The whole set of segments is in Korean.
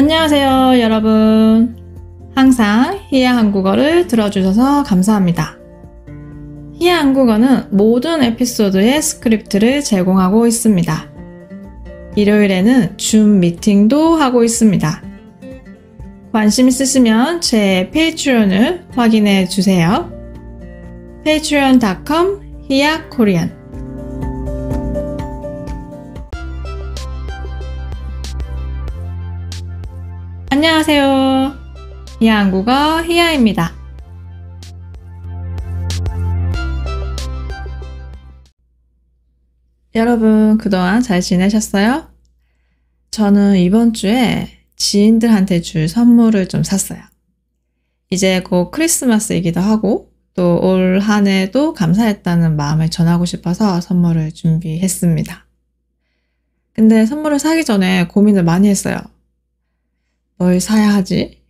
안녕하세요, 여러분. 항상 히야 한국어를 들어주셔서 감사합니다. 히야 한국어는 모든 에피소드의 스크립트를 제공하고 있습니다. 일요일에는 줌 미팅도 하고 있습니다. 관심 있으시면 제 페이트론을 확인해 주세요. patreon.com 히야 코리안 안녕하세요. 히야 한국어 히야입니다. 여러분 그동안 잘 지내셨어요? 저는 이번 주에 지인들한테 줄 선물을 좀 샀어요. 이제 곧 크리스마스이기도 하고 또 올 한 해도 감사했다는 마음을 전하고 싶어서 선물을 준비했습니다. 근데 선물을 사기 전에 고민을 많이 했어요. 뭘 사야 하지?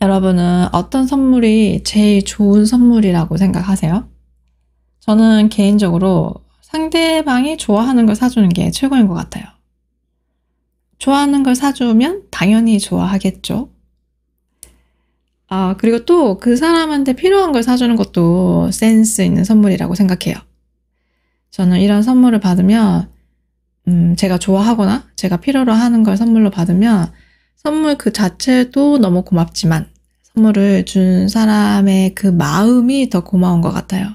여러분은 어떤 선물이 제일 좋은 선물이라고 생각하세요? 저는 개인적으로 상대방이 좋아하는 걸 사주는 게 최고인 것 같아요. 좋아하는 걸 사주면 당연히 좋아하겠죠. 아, 그리고 또 그 사람한테 필요한 걸 사주는 것도 센스 있는 선물이라고 생각해요. 저는 이런 선물을 받으면 음, 제가 좋아하거나 제가 필요로 하는 걸 선물로 받으면 선물 그 자체도 너무 고맙지만 선물을 준 사람의 그 마음이 더 고마운 것 같아요.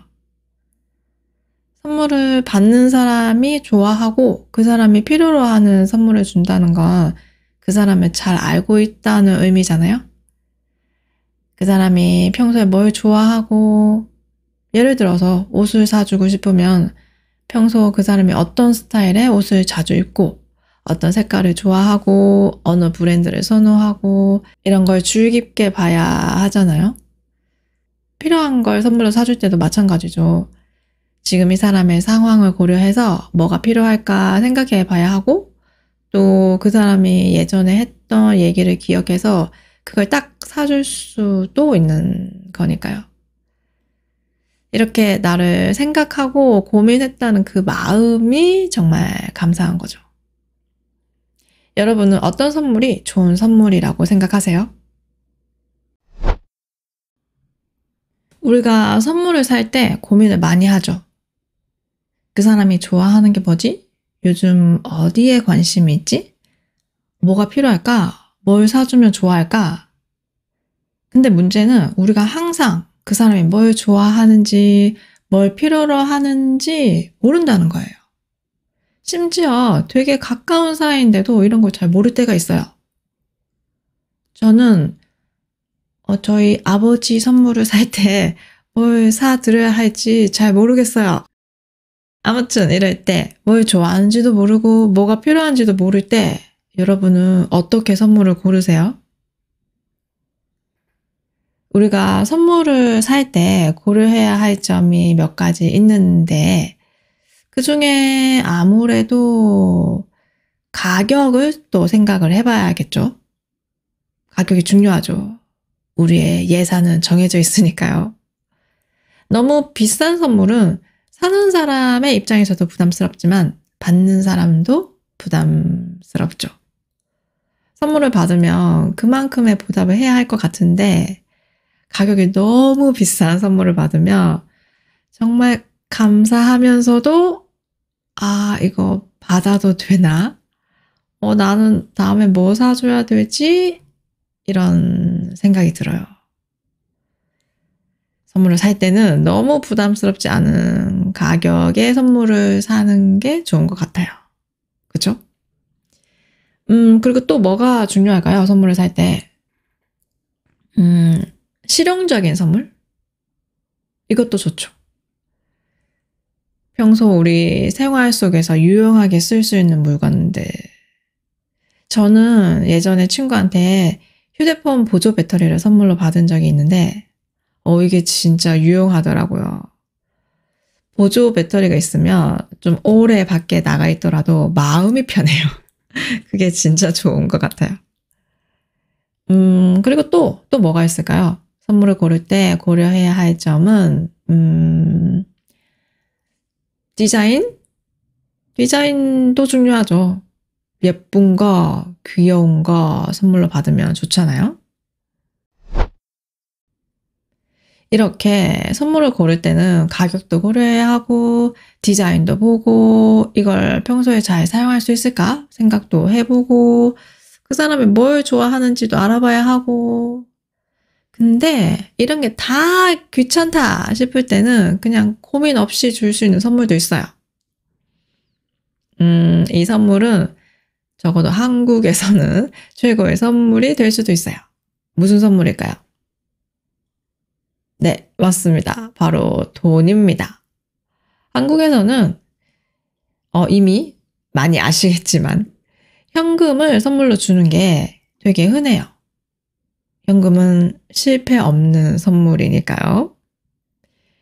선물을 받는 사람이 좋아하고 그 사람이 필요로 하는 선물을 준다는 건 그 사람을 잘 알고 있다는 의미잖아요. 그 사람이 평소에 뭘 좋아하고 예를 들어서 옷을 사주고 싶으면 평소 그 사람이 어떤 스타일의 옷을 자주 입고 어떤 색깔을 좋아하고 어느 브랜드를 선호하고 이런 걸 주의 깊게 봐야 하잖아요. 필요한 걸 선물로 사줄 때도 마찬가지죠. 지금 이 사람의 상황을 고려해서 뭐가 필요할까 생각해 봐야 하고 또 그 사람이 예전에 했던 얘기를 기억해서 그걸 딱 사줄 수도 있는 거니까요. 이렇게 나를 생각하고 고민했다는 그 마음이 정말 감사한 거죠. 여러분은 어떤 선물이 좋은 선물이라고 생각하세요? 우리가 선물을 살 때 고민을 많이 하죠. 그 사람이 좋아하는 게 뭐지? 요즘 어디에 관심이 있지? 뭐가 필요할까? 뭘 사주면 좋아할까? 근데 문제는 우리가 항상 그 사람이 뭘 좋아하는지, 뭘 필요로 하는지 모른다는 거예요. 심지어 되게 가까운 사이인데도 이런 걸 잘 모를 때가 있어요. 저는 어, 저희 아버지 선물을 살 때 뭘 사드려야 할지 잘 모르겠어요. 아무튼 이럴 때 뭘 좋아하는지도 모르고 뭐가 필요한지도 모를 때 여러분은 어떻게 선물을 고르세요? 우리가 선물을 살 때 고려해야 할 점이 몇 가지 있는데 그 중에 아무래도 가격을 또 생각을 해봐야겠죠. 가격이 중요하죠. 우리의 예산은 정해져 있으니까요. 너무 비싼 선물은 사는 사람의 입장에서도 부담스럽지만 받는 사람도 부담스럽죠. 선물을 받으면 그만큼의 보답을 해야 할 것 같은데 가격이 너무 비싼 선물을 받으며 정말 감사하면서도 아, 이거 받아도 되나? 어, 나는 다음에 뭐 사줘야 되지? 이런 생각이 들어요. 선물을 살 때는 너무 부담스럽지 않은 가격의 선물을 사는 게 좋은 것 같아요. 그쵸? 음, 그리고 또 뭐가 중요할까요? 선물을 살 때. 음, 실용적인 선물? 이것도 좋죠. 평소 우리 생활 속에서 유용하게 쓸 수 있는 물건들. 저는 예전에 친구한테 휴대폰 보조 배터리를 선물로 받은 적이 있는데, 어, 이게 진짜 유용하더라고요. 보조 배터리가 있으면 좀 오래 밖에 나가 있더라도 마음이 편해요. 그게 진짜 좋은 것 같아요. 음, 그리고 또, 또 뭐가 있을까요? 선물을 고를 때 고려해야 할 점은 음, 디자인? 디자인도 중요하죠. 예쁜 거, 귀여운 거 선물로 받으면 좋잖아요. 이렇게 선물을 고를 때는 가격도 고려해야 하고 디자인도 보고 이걸 평소에 잘 사용할 수 있을까 생각도 해보고 그 사람이 뭘 좋아하는지도 알아봐야 하고 근데 이런 게 다 귀찮다 싶을 때는 그냥 고민 없이 줄 수 있는 선물도 있어요. 음, 이 선물은 적어도 한국에서는 최고의 선물이 될 수도 있어요. 무슨 선물일까요? 네, 맞습니다. 바로 돈입니다. 한국에서는 어, 이미 많이 아시겠지만 현금을 선물로 주는 게 되게 흔해요. 현금은 실패 없는 선물이니까요.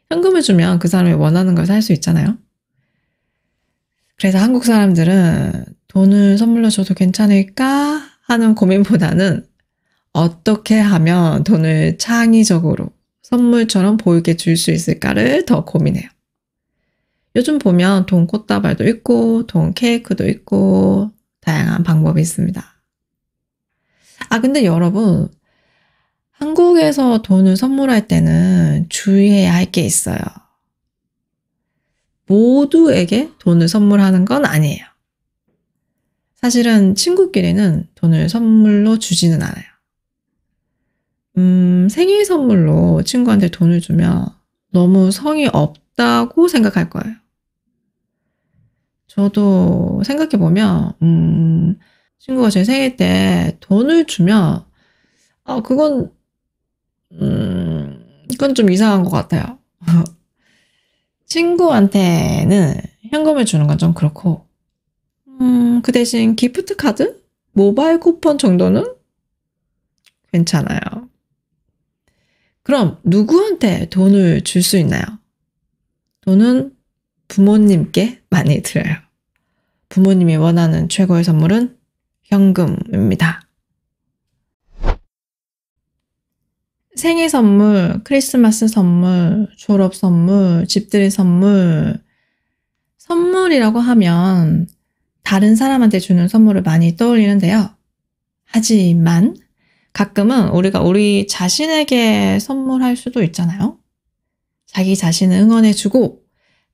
현금을 주면 그 사람이 원하는 걸 살 수 있잖아요. 그래서 한국 사람들은 돈을 선물로 줘도 괜찮을까 하는 고민보다는 어떻게 하면 돈을 창의적으로 선물처럼 보이게 줄 수 있을까를 더 고민해요. 요즘 보면 돈 꽃다발도 있고, 돈 케이크도 있고, 다양한 방법이 있습니다. 아, 근데 여러분, 한국에서 돈을 선물할 때는 주의해야 할 게 있어요. 모두에게 돈을 선물하는 건 아니에요. 사실은 친구끼리는 돈을 선물로 주지는 않아요. 음, 생일 선물로 친구한테 돈을 주면 너무 성의 없다고 생각할 거예요. 저도 생각해보면, 음, 친구가 제 생일 때 돈을 주면, 아, 그건 음, 이건 좀 이상한 것 같아요. 친구한테는 현금을 주는 건 좀 그렇고, 음, 그 대신 기프트 카드? 모바일 쿠폰 정도는 괜찮아요. 그럼 누구한테 돈을 줄 수 있나요? 돈은 부모님께 많이 드려요. 부모님이 원하는 최고의 선물은 현금입니다. 생일 선물, 크리스마스 선물, 졸업 선물, 집들이 선물. 선물이라고 하면 다른 사람한테 주는 선물을 많이 떠올리는데요. 하지만 가끔은 우리가 우리 자신에게 선물할 수도 있잖아요. 자기 자신을 응원해주고,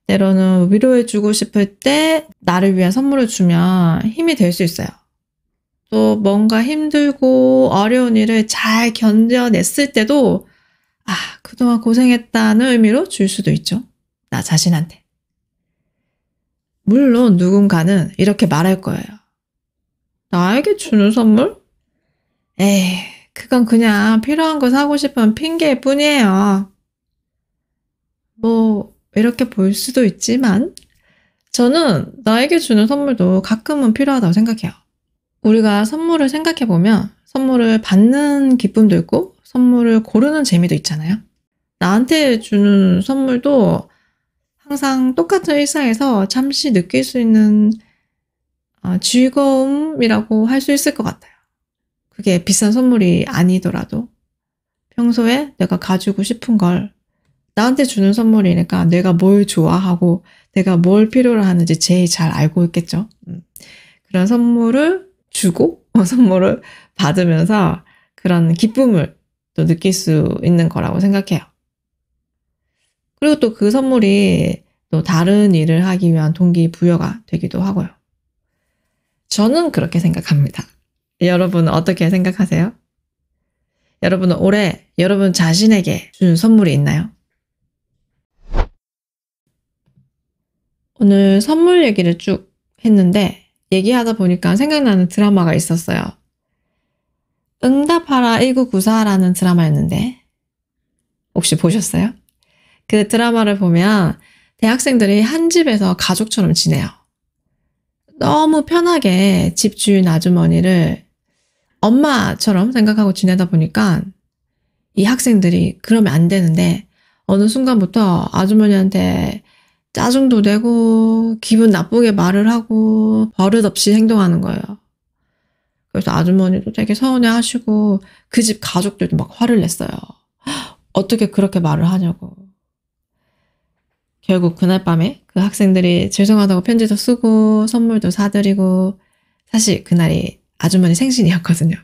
때로는 위로해주고 싶을 때 나를 위한 선물을 주면 힘이 될 수 있어요. 또 뭔가 힘들고 어려운 일을 잘 견뎌냈을 때도 아, 그동안 고생했다는 의미로 줄 수도 있죠. 나 자신한테. 물론 누군가는 이렇게 말할 거예요. 나에게 주는 선물? 에이, 그건 그냥 필요한 거 사고 싶은 핑계일 뿐이에요. 뭐, 이렇게 볼 수도 있지만, 저는 나에게 주는 선물도 가끔은 필요하다고 생각해요. 우리가 선물을 생각해 보면 선물을 받는 기쁨도 있고 선물을 고르는 재미도 있잖아요. 나한테 주는 선물도 항상 똑같은 일상에서 잠시 느낄 수 있는 어, 즐거움이라고 할 수 있을 것 같아요. 그게 비싼 선물이 아니더라도 평소에 내가 가지고 싶은 걸 나한테 주는 선물이니까 내가 뭘 좋아하고 내가 뭘 필요로 하는지 제일 잘 알고 있겠죠. 음. 그런 선물을 주고 선물을 받으면서 그런 기쁨을 또 느낄 수 있는 거라고 생각해요. 그리고 또 그 선물이 또 다른 일을 하기 위한 동기부여가 되기도 하고요. 저는 그렇게 생각합니다. 여러분 은 어떻게 생각하세요? 여러분은 올해 여러분 자신에게 준 선물이 있나요? 오늘 선물 얘기를 쭉 했는데 얘기하다 보니까 생각나는 드라마가 있었어요. 응답하라 1994라는 드라마였는데 혹시 보셨어요? 그 드라마를 보면 대학생들이 한 집에서 가족처럼 지내요. 너무 편하게 집주인 아주머니를 엄마처럼 생각하고 지내다 보니까 이 학생들이 그러면 안 되는데 어느 순간부터 아주머니한테 짜증도 내고 기분 나쁘게 말을 하고 버릇없이 행동하는 거예요. 그래서 아주머니도 되게 서운해하시고 그 집 가족들도 막 화를 냈어요. 어떻게 그렇게 말을 하냐고. 결국 그날 밤에 그 학생들이 죄송하다고 편지도 쓰고 선물도 사드리고 사실 그날이 아주머니 생신이었거든요.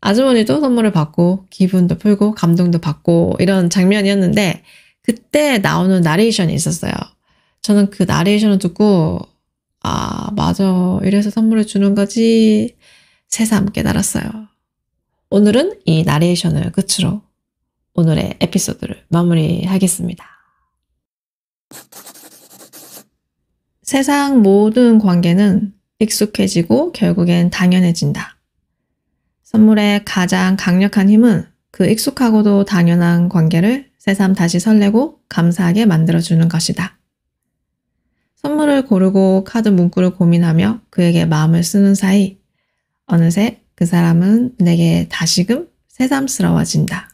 아주머니도 선물을 받고 기분도 풀고 감동도 받고 이런 장면이었는데 그때 나오는 나레이션이 있었어요. 저는 그 나레이션을 듣고 아 맞아 이래서 선물을 주는 거지 새삼 깨달았어요. 오늘은 이 나레이션을 끝으로 오늘의 에피소드를 마무리하겠습니다. 세상 모든 관계는 익숙해지고 결국엔 당연해진다. 선물의 가장 강력한 힘은 그 익숙하고도 당연한 관계를 새삼 다시 설레고 감사하게 만들어주는 것이다. 선물을 고르고 카드 문구를 고민하며 그에게 마음을 쓰는 사이 어느새 그 사람은 내게 다시금 새삼스러워진다.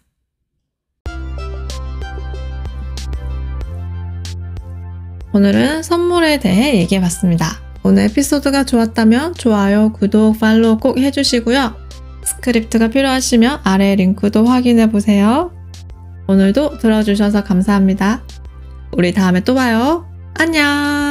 오늘은 선물에 대해 얘기해 봤습니다. 오늘 에피소드가 좋았다면 좋아요, 구독, 팔로우 꼭 해주시고요. 스크립트가 필요하시면 아래 링크도 확인해 보세요. 오늘도 들어주셔서 감사합니다. 우리 다음에 또 봐요. 안녕!